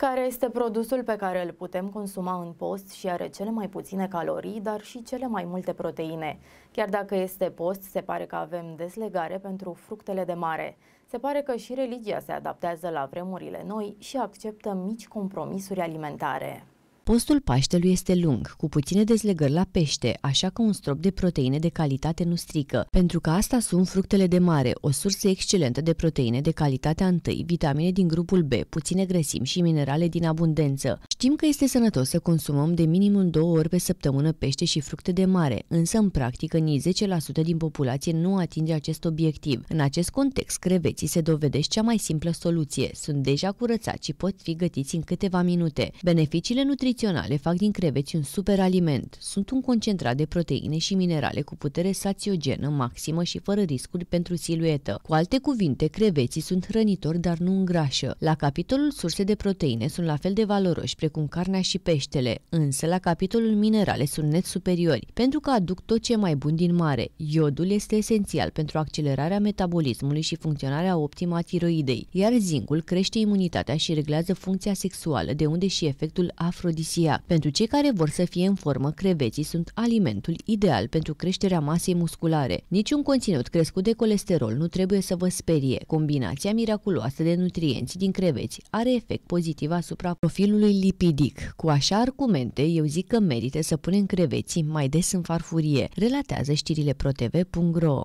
care este produsul pe care îl putem consuma în post și are cele mai puține calorii, dar și cele mai multe proteine. Chiar dacă este post, se pare că avem deslegare pentru fructele de mare. Se pare că și religia se adaptează la vremurile noi și acceptă mici compromisuri alimentare. Postul Paștelui este lung, cu puține dezlegări la pește, așa că un strop de proteine de calitate nu strică, pentru că asta sunt fructele de mare, o sursă excelentă de proteine de calitate întâi, vitamine din grupul B, puține grăsimi și minerale din abundență. Știm că este sănătos să consumăm de minimum două ori pe săptămână pește și fructe de mare, însă în practică nici 10% din populație nu atinge acest obiectiv. În acest context, creveții se dovedesc cea mai simplă soluție. Sunt deja curățați și pot fi gătiți în câteva minute. Beneficiile nutriționale fac din creveți un super aliment. Sunt un concentrat de proteine și minerale cu putere sațiogenă maximă și fără riscuri pentru siluetă. Cu alte cuvinte, creveții sunt hrănitori, dar nu îngrașă. La capitolul surse de proteine sunt la fel de valoroși precum carnea și peștele, însă la capitolul minerale sunt net superiori, pentru că aduc tot ce e mai bun din mare. Iodul este esențial pentru accelerarea metabolismului și funcționarea optimă a tiroidei, iar zincul crește imunitatea și reglează funcția sexuală, de unde și efectul afrodisiac. Pentru cei care vor să fie în formă, creveții sunt alimentul ideal pentru creșterea masei musculare. Niciun conținut crescut de colesterol nu trebuie să vă sperie. Combinația miraculoasă de nutrienți din creveți are efect pozitiv asupra profilului lipid lipidic. Cu așa argumente, eu zic că merită să punem creveții mai des în farfurie, relatează știrile ProTV.ro.